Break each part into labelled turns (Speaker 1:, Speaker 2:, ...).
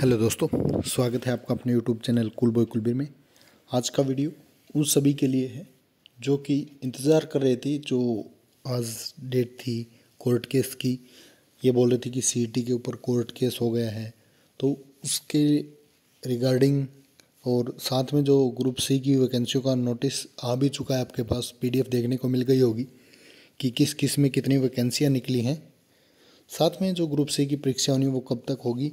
Speaker 1: hello दोस्तों स्वागत है आपका अपने YouTube channel cool boy Kulbir में आज का वीडियो उन सभी के लिए है जो कि इंतज़ार कर रहे थे जो आज डेट थी कोर्ट केस की ये बोल रहे थे कि सी e के ऊपर कोर्ट केस हो गया है तो उसके रिगार्डिंग और साथ में जो ग्रुप सी की वैकेंसियों का नोटिस आ भी चुका है आपके पास पी देखने को मिल गई होगी कि किस किस में कितनी वैकेंसियाँ निकली हैं साथ में जो ग्रुप सी की परीक्षा होनी वो कब तक होगी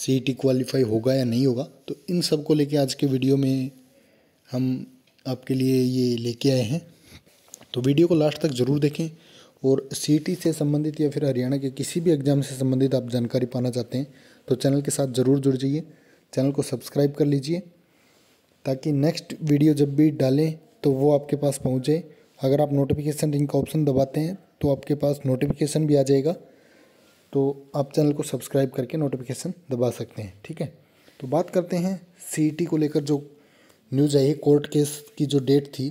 Speaker 1: सी टी क्वालिफाई होगा या नहीं होगा तो इन सब को लेके आज के वीडियो में हम आपके लिए ये लेके आए हैं तो वीडियो को लास्ट तक ज़रूर देखें और सी टी e से संबंधित या फिर हरियाणा के किसी भी एग्ज़ाम से संबंधित आप जानकारी पाना चाहते हैं तो चैनल के साथ ज़रूर जुड़ जाइए चैनल को सब्सक्राइब कर लीजिए ताकि नेक्स्ट वीडियो जब भी डालें तो वो आपके पास पहुँचे अगर आप नोटिफिकेशन रिंग का ऑप्शन दबाते हैं तो आपके पास नोटिफिकेशन भी आ जाएगा तो आप चैनल को सब्सक्राइब करके नोटिफिकेशन दबा सकते हैं ठीक है तो बात करते हैं सी e को लेकर जो न्यूज़ आई है कोर्ट केस की जो डेट थी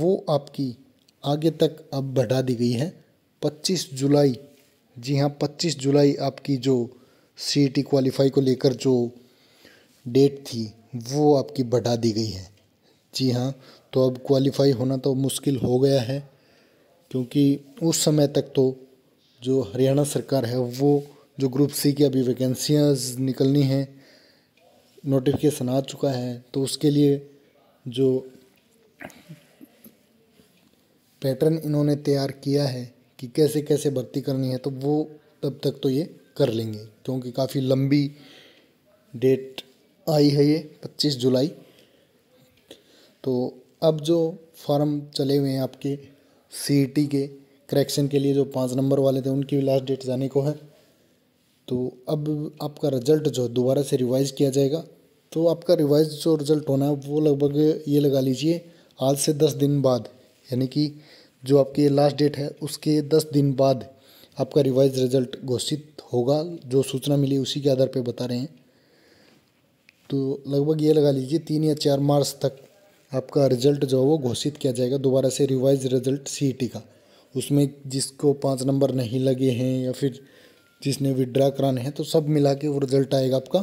Speaker 1: वो आपकी आगे तक अब बढ़ा दी गई है 25 जुलाई जी हाँ 25 जुलाई आपकी जो सी टी क्वालिफाई को लेकर जो डेट थी वो आपकी बढ़ा दी गई है जी हाँ तो अब क्वालिफाई होना तो मुश्किल हो गया है क्योंकि उस समय तक तो जो हरियाणा सरकार है वो जो ग्रुप सी की अभी वैकेंसियाँ निकलनी हैं नोटिफिकेशन आ चुका है तो उसके लिए जो पैटर्न इन्होंने तैयार किया है कि कैसे कैसे भर्ती करनी है तो वो तब तक तो ये कर लेंगे क्योंकि काफ़ी लंबी डेट आई है ये 25 जुलाई तो अब जो फॉर्म चले हुए हैं आपके सी e के करेक्शन के लिए जो पाँच नंबर वाले थे उनकी भी लास्ट डेट जाने को है तो अब आपका रिजल्ट जो है दोबारा से रिवाइज किया जाएगा तो आपका रिवाइज जो रिजल्ट होना है वो लगभग ये लगा लीजिए आज से दस दिन बाद यानी कि जो आपकी लास्ट डेट है उसके दस दिन बाद आपका रिवाइज रिजल्ट घोषित होगा जो सूचना मिली उसी के आधार पर बता रहे हैं तो लगभग ये लगा लीजिए तीन या चार मार्च तक आपका रिजल्ट जो है वो घोषित किया जाएगा दोबारा से रिवाइज रिजल्ट सी का उसमें जिसको पाँच नंबर नहीं लगे हैं या फिर जिसने विड्रा कराने हैं तो सब मिला के वो रिज़ल्ट आएगा आपका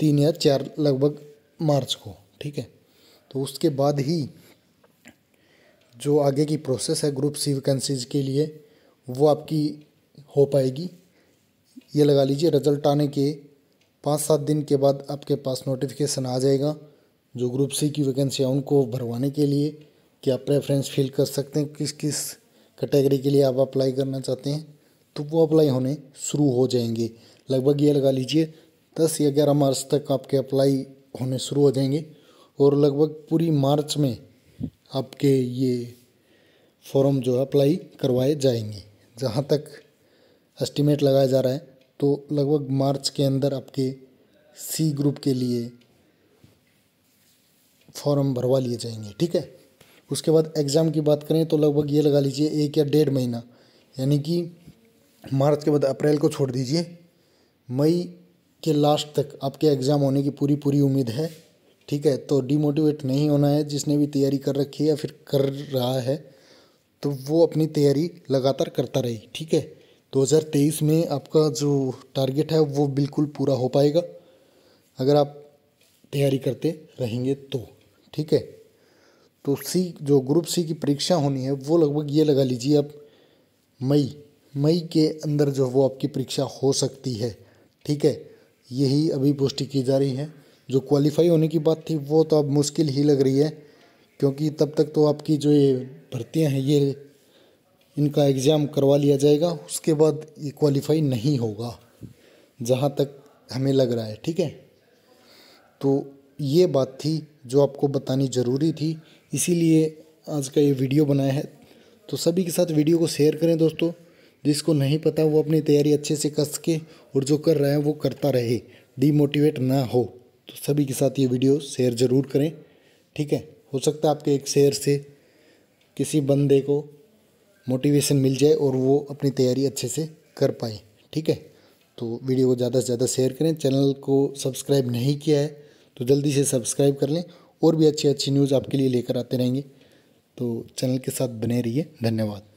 Speaker 1: तीन या चार लगभग मार्च को ठीक है तो उसके बाद ही जो आगे की प्रोसेस है ग्रुप सी वैकेंसीज के लिए वो आपकी हो पाएगी ये लगा लीजिए रिज़ल्ट आने के पाँच सात दिन के बाद आपके पास नोटिफिकेशन आ जाएगा जो ग्रुप सी की वैकेंसी है उनको भरवाने के लिए कि आप प्रेफरेंस फिल कर सकते हैं किस किस कैटेगरी के लिए आप अप्लाई करना चाहते हैं तो वो अप्लाई होने शुरू हो जाएंगे लगभग ये लगा लीजिए दस या ग्यारह मार्च तक आपके अप्लाई होने शुरू हो जाएंगे और लगभग पूरी मार्च में आपके ये फॉर्म जो है अप्लाई करवाए जाएंगे जहाँ तक एस्टिमेट लगाया जा रहा है तो लगभग मार्च के अंदर आपके सी ग्रुप के लिए फॉर्म भरवा लिए जाएंगे ठीक है उसके बाद एग्ज़ाम की बात करें तो लगभग ये लगा लीजिए एक या डेढ़ महीना यानी कि मार्च के बाद अप्रैल को छोड़ दीजिए मई के लास्ट तक आपके एग्ज़ाम होने की पूरी पूरी उम्मीद है ठीक है तो डीमोटिवेट नहीं होना है जिसने भी तैयारी कर रखी है या फिर कर रहा है तो वो अपनी तैयारी लगातार करता रहे ठीक है 2023 में आपका जो टारगेट है वो बिल्कुल पूरा हो पाएगा अगर आप तैयारी करते रहेंगे तो ठीक है तो सी जो ग्रुप सी की परीक्षा होनी है वो लगभग ये लगा लीजिए आप मई मई के अंदर जो वो आपकी परीक्षा हो सकती है ठीक है यही अभी पुष्टि की जा रही है जो क्वालिफाई होने की बात थी वो तो अब मुश्किल ही लग रही है क्योंकि तब तक तो आपकी जो ये भर्तियाँ हैं ये इनका एग्ज़ाम करवा लिया जाएगा उसके बाद ये क्वालिफाई नहीं होगा जहाँ तक हमें लग रहा है ठीक है तो ये बात थी जो आपको बतानी ज़रूरी थी इसीलिए आज का ये वीडियो बनाया है तो सभी के साथ वीडियो को शेयर करें दोस्तों जिसको नहीं पता वो अपनी तैयारी अच्छे से कर सके और जो कर रहा है वो करता रहे डीमोटिवेट ना हो तो सभी के साथ ये वीडियो शेयर ज़रूर करें ठीक है हो सकता है आपके एक शेयर से किसी बंदे को मोटिवेशन मिल जाए और वो अपनी तैयारी अच्छे से कर पाए ठीक है तो वीडियो को ज़्यादा से ज़्यादा शेयर करें चैनल को सब्सक्राइब नहीं किया है तो जल्दी से सब्सक्राइब कर लें और भी अच्छी अच्छी न्यूज़ आपके लिए लेकर आते रहेंगे तो चैनल के साथ बने रहिए धन्यवाद